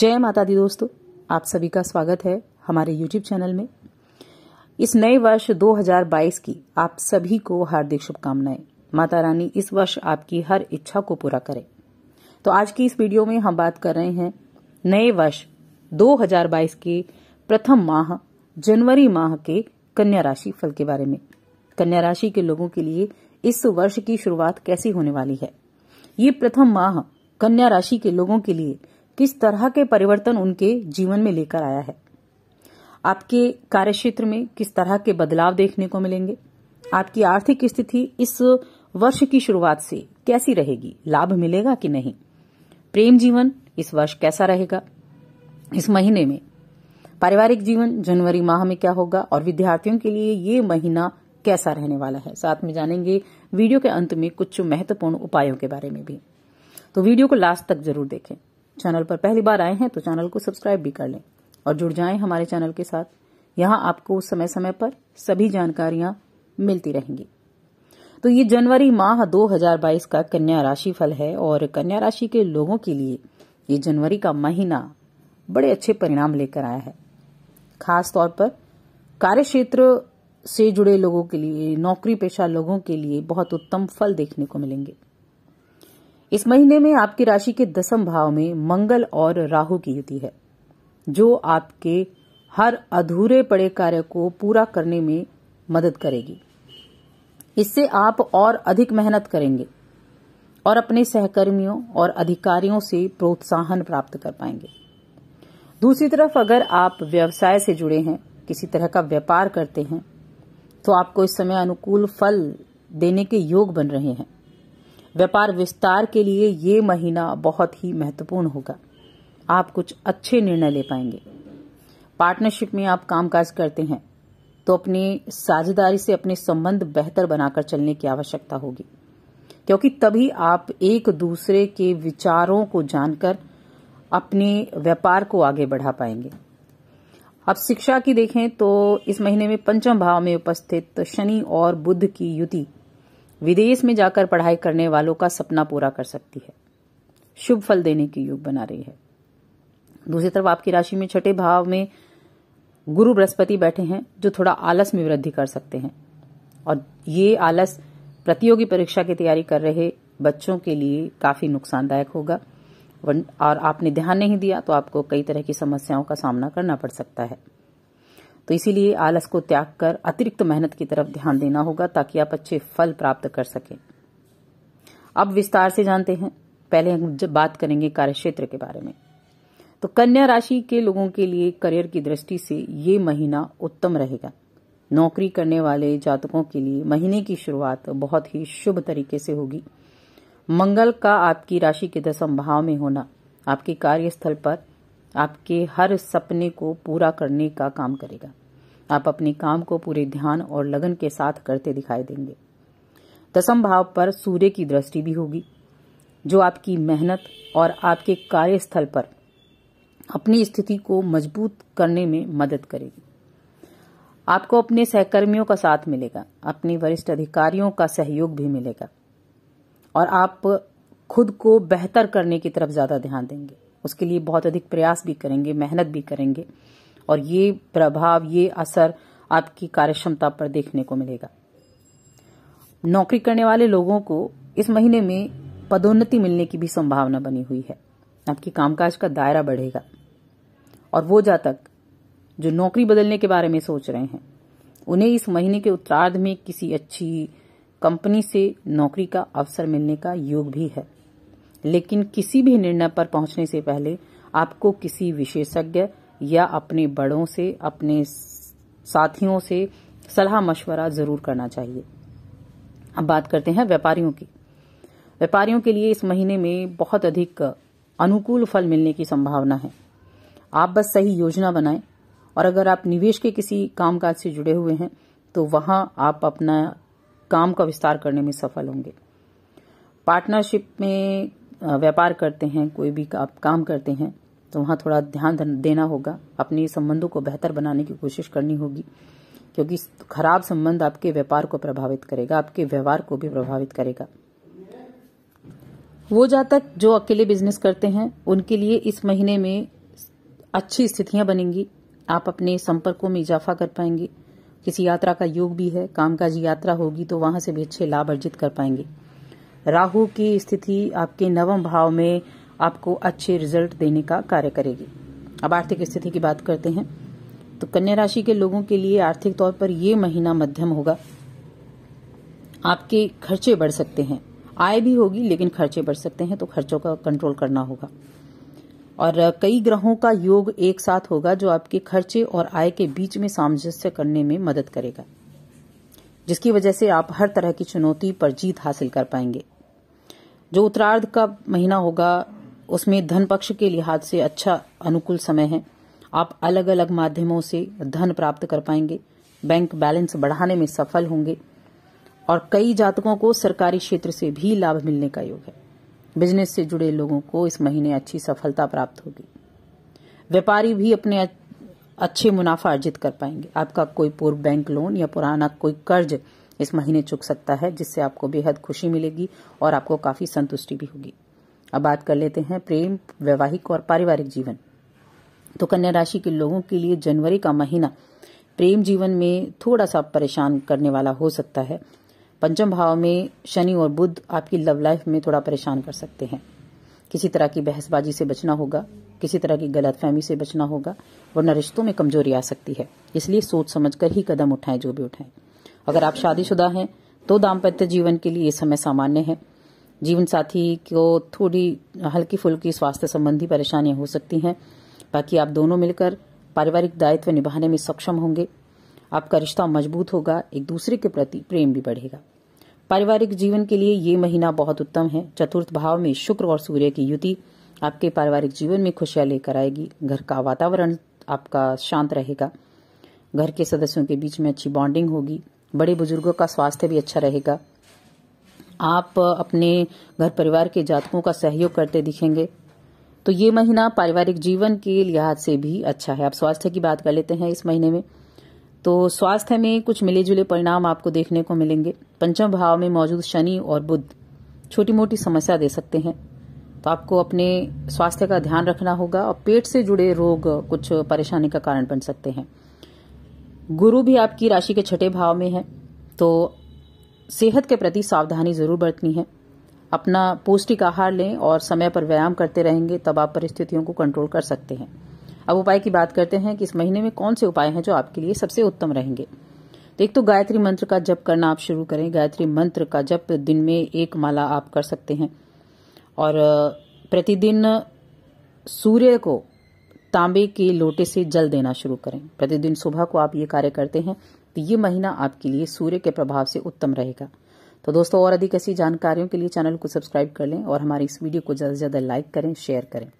जय माता दी दोस्तों आप सभी का स्वागत है हमारे यूट्यूब चैनल में इस नए वर्ष 2022 की आप सभी को हार्दिक शुभकामनाएं माता रानी इस वर्ष आपकी हर इच्छा को पूरा करे तो आज की इस वीडियो में हम बात कर रहे हैं नए वर्ष 2022 के प्रथम माह जनवरी माह के कन्या राशि फल के बारे में कन्या राशि के लोगों के लिए इस वर्ष की शुरुआत कैसी होने वाली है ये प्रथम माह कन्या राशि के लोगों के लिए किस तरह के परिवर्तन उनके जीवन में लेकर आया है आपके कार्य क्षेत्र में किस तरह के बदलाव देखने को मिलेंगे आपकी आर्थिक स्थिति इस वर्ष की शुरुआत से कैसी रहेगी लाभ मिलेगा कि नहीं प्रेम जीवन इस वर्ष कैसा रहेगा इस महीने में पारिवारिक जीवन जनवरी माह में क्या होगा और विद्यार्थियों के लिए ये महीना कैसा रहने वाला है साथ में जानेंगे वीडियो के अंत में कुछ महत्वपूर्ण उपायों के बारे में भी तो वीडियो को लास्ट तक जरूर देखें चैनल पर पहली बार आए हैं तो चैनल को सब्सक्राइब भी कर लें और जुड़ जाएं हमारे चैनल के साथ यहाँ आपको समय समय पर सभी जानकारियां मिलती रहेंगी तो ये जनवरी माह 2022 का कन्या राशि फल है और कन्या राशि के लोगों के लिए ये जनवरी का महीना बड़े अच्छे परिणाम लेकर आया है खास तौर पर कार्य क्षेत्र से जुड़े लोगों के लिए नौकरी पेशा लोगों के लिए बहुत उत्तम फल देखने को मिलेंगे इस महीने में आपकी राशि के दसम भाव में मंगल और राहु की युति है जो आपके हर अधूरे पड़े कार्य को पूरा करने में मदद करेगी इससे आप और अधिक मेहनत करेंगे और अपने सहकर्मियों और अधिकारियों से प्रोत्साहन प्राप्त कर पाएंगे दूसरी तरफ अगर आप व्यवसाय से जुड़े हैं किसी तरह का व्यापार करते हैं तो आपको इस समय अनुकूल फल देने के योग बन रहे हैं व्यापार विस्तार के लिए ये महीना बहुत ही महत्वपूर्ण होगा आप कुछ अच्छे निर्णय ले पाएंगे पार्टनरशिप में आप कामकाज करते हैं तो अपनी साझेदारी से अपने संबंध बेहतर बनाकर चलने की आवश्यकता होगी क्योंकि तभी आप एक दूसरे के विचारों को जानकर अपने व्यापार को आगे बढ़ा पाएंगे अब शिक्षा की देखें तो इस महीने में पंचम भाव में उपस्थित शनि और बुद्ध की युति विदेश में जाकर पढ़ाई करने वालों का सपना पूरा कर सकती है शुभ फल देने की योग बना रही है दूसरी तरफ आपकी राशि में छठे भाव में गुरु बृहस्पति बैठे हैं जो थोड़ा आलस में वृद्धि कर सकते हैं और ये आलस प्रतियोगी परीक्षा की तैयारी कर रहे बच्चों के लिए काफी नुकसानदायक होगा और आपने ध्यान नहीं दिया तो आपको कई तरह की समस्याओं का सामना करना पड़ सकता है तो इसीलिए आलस को त्याग कर अतिरिक्त मेहनत की तरफ ध्यान देना होगा ताकि आप अच्छे फल प्राप्त कर सकें अब विस्तार से जानते हैं पहले हम जब बात करेंगे कार्यक्षेत्र के बारे में तो कन्या राशि के लोगों के लिए करियर की दृष्टि से ये महीना उत्तम रहेगा नौकरी करने वाले जातकों के लिए महीने की शुरुआत बहुत ही शुभ तरीके से होगी मंगल का आपकी राशि के दशम भाव में होना आपके कार्यस्थल पर आपके हर सपने को पूरा करने का काम करेगा आप अपने काम को पूरे ध्यान और लगन के साथ करते दिखाई देंगे दसम भाव पर सूर्य की दृष्टि भी होगी जो आपकी मेहनत और आपके कार्यस्थल पर अपनी स्थिति को मजबूत करने में मदद करेगी आपको अपने सहकर्मियों का साथ मिलेगा अपने वरिष्ठ अधिकारियों का सहयोग भी मिलेगा और आप खुद को बेहतर करने की तरफ ज्यादा ध्यान देंगे उसके लिए बहुत अधिक प्रयास भी करेंगे मेहनत भी करेंगे और ये प्रभाव ये असर आपकी कार्यक्षमता पर देखने को मिलेगा नौकरी करने वाले लोगों को इस महीने में पदोन्नति मिलने की भी संभावना बनी हुई है आपकी कामकाज का दायरा बढ़ेगा और वो जातक जो नौकरी बदलने के बारे में सोच रहे हैं उन्हें इस महीने के उत्तरार्ध में किसी अच्छी कंपनी से नौकरी का अवसर मिलने का योग भी है लेकिन किसी भी निर्णय पर पहुंचने से पहले आपको किसी विशेषज्ञ या अपने बड़ों से अपने साथियों से सलाह मशवरा जरूर करना चाहिए अब बात करते हैं व्यापारियों की व्यापारियों के लिए इस महीने में बहुत अधिक अनुकूल फल मिलने की संभावना है आप बस सही योजना बनाएं और अगर आप निवेश के किसी कामकाज से जुड़े हुए हैं तो वहां आप अपना काम का विस्तार करने में सफल होंगे पार्टनरशिप में व्यापार करते हैं कोई भी आप काम करते हैं तो वहाँ थोड़ा ध्यान देना होगा अपने संबंधों को बेहतर बनाने की कोशिश करनी होगी क्योंकि खराब संबंध आपके व्यापार को प्रभावित करेगा आपके व्यवहार को भी प्रभावित करेगा वो जातक जो अकेले बिजनेस करते हैं उनके लिए इस महीने में अच्छी स्थितियां बनेंगी आप अपने संपर्कों में इजाफा कर पाएंगे किसी यात्रा का योग भी है कामकाज यात्रा होगी तो वहां से भी अच्छे लाभ अर्जित कर पाएंगे राहु की स्थिति आपके नवम भाव में आपको अच्छे रिजल्ट देने का कार्य करेगी अब आर्थिक स्थिति की बात करते हैं तो कन्या राशि के लोगों के लिए आर्थिक तौर पर यह महीना मध्यम होगा आपके खर्चे बढ़ सकते हैं आय भी होगी लेकिन खर्चे बढ़ सकते हैं तो खर्चों का कंट्रोल करना होगा और कई ग्रहों का योग एक साथ होगा जो आपके खर्चे और आय के बीच में सामंजस्य करने में मदद करेगा जिसकी वजह से आप हर तरह की चुनौती पर जीत हासिल कर पाएंगे जो उत्तरार्ध का महीना होगा उसमें धन पक्ष के लिहाज से अच्छा अनुकूल समय है आप अलग अलग माध्यमों से धन प्राप्त कर पाएंगे बैंक बैलेंस बढ़ाने में सफल होंगे और कई जातकों को सरकारी क्षेत्र से भी लाभ मिलने का योग है बिजनेस से जुड़े लोगों को इस महीने अच्छी सफलता प्राप्त होगी व्यापारी भी अपने अच्छे मुनाफा अर्जित कर पाएंगे आपका कोई पूर्व बैंक लोन या पुराना कोई कर्ज इस महीने चुक सकता है जिससे आपको बेहद खुशी मिलेगी और आपको काफी संतुष्टि भी होगी अब बात कर लेते हैं प्रेम वैवाहिक और पारिवारिक जीवन तो कन्या राशि के लोगों के लिए जनवरी का महीना प्रेम जीवन में थोड़ा सा परेशान करने वाला हो सकता है पंचम भाव में शनि और बुद्ध आपकी लव लाइफ में थोड़ा परेशान कर सकते हैं किसी तरह की बहसबाजी से बचना होगा किसी तरह की गलतफहमी से बचना होगा वरना रिश्तों में कमजोरी आ सकती है इसलिए सोच समझ कर ही कदम उठाएं जो भी उठाएं अगर आप शादीशुदा हैं तो दाम्पत्य जीवन के लिए ये समय सामान्य है जीवन साथी को थोड़ी हल्की फुल्की स्वास्थ्य संबंधी परेशानियां हो सकती हैं बाकी आप दोनों मिलकर पारिवारिक दायित्व निभाने में सक्षम होंगे आपका रिश्ता मजबूत होगा एक दूसरे के प्रति प्रेम भी बढ़ेगा पारिवारिक जीवन के लिए ये महीना बहुत उत्तम है चतुर्थ भाव में शुक्र और सूर्य की युति आपके पारिवारिक जीवन में खुशियां लेकर आएगी घर का वातावरण आपका शांत रहेगा घर के सदस्यों के बीच में अच्छी बॉन्डिंग होगी बड़े बुजुर्गों का स्वास्थ्य भी अच्छा रहेगा आप अपने घर परिवार के जातकों का सहयोग करते दिखेंगे तो ये महीना पारिवारिक जीवन के लिहाज से भी अच्छा है आप स्वास्थ्य की बात कर लेते हैं इस महीने में तो स्वास्थ्य में कुछ मिले जुले परिणाम आपको देखने को मिलेंगे पंचम भाव में मौजूद शनि और बुद्ध छोटी मोटी समस्या दे सकते हैं तो आपको अपने स्वास्थ्य का ध्यान रखना होगा और पेट से जुड़े रोग कुछ परेशानी का कारण बन सकते हैं गुरु भी आपकी राशि के छठे भाव में है तो सेहत के प्रति सावधानी जरूर बरतनी है अपना पौष्टिक आहार लें और समय पर व्यायाम करते रहेंगे तब आप परिस्थितियों को कंट्रोल कर सकते हैं अब उपाय की बात करते हैं कि इस महीने में कौन से उपाय हैं जो आपके लिए सबसे उत्तम रहेंगे तो एक तो गायत्री मंत्र का जप करना आप शुरू करें गायत्री मंत्र का जप दिन में एक माला आप कर सकते हैं और प्रतिदिन सूर्य को तांबे के लोटे से जल देना शुरू करें प्रतिदिन सुबह को आप ये कार्य करते हैं तो ये महीना आपके लिए सूर्य के प्रभाव से उत्तम रहेगा तो दोस्तों और अधिक ऐसी जानकारियों के लिए चैनल को सब्सक्राइब कर लें और हमारी इस वीडियो को ज़्यादा से ज़्यादा लाइक करें शेयर करें